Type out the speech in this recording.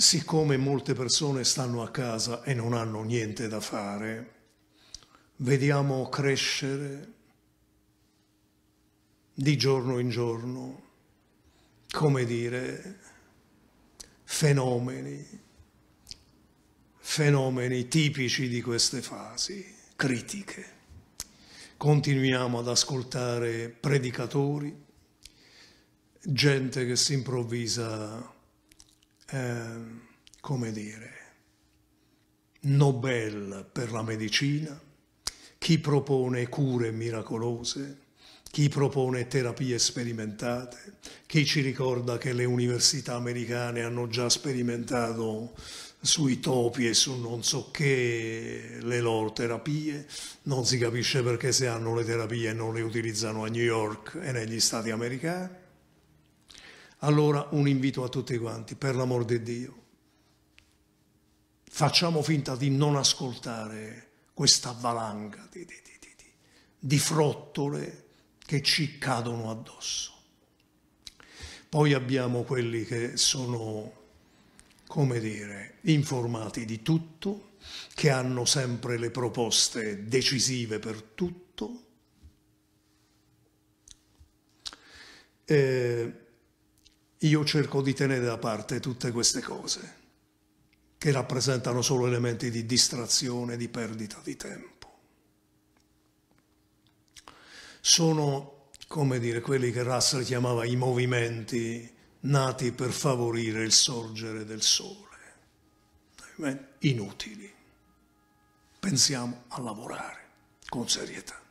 siccome molte persone stanno a casa e non hanno niente da fare, vediamo crescere di giorno in giorno, come dire, fenomeni, fenomeni tipici di queste fasi critiche. Continuiamo ad ascoltare predicatori, gente che si improvvisa Ehm, come dire, Nobel per la medicina, chi propone cure miracolose, chi propone terapie sperimentate, chi ci ricorda che le università americane hanno già sperimentato sui topi e su non so che le loro terapie, non si capisce perché se hanno le terapie non le utilizzano a New York e negli stati americani. Allora un invito a tutti quanti, per l'amor di Dio. Facciamo finta di non ascoltare questa valanga di, di, di, di frottole che ci cadono addosso. Poi abbiamo quelli che sono, come dire, informati di tutto, che hanno sempre le proposte decisive per tutto. Eh, io cerco di tenere da parte tutte queste cose che rappresentano solo elementi di distrazione, di perdita di tempo. Sono, come dire, quelli che Russell chiamava i movimenti nati per favorire il sorgere del sole. Inutili. Pensiamo a lavorare con serietà.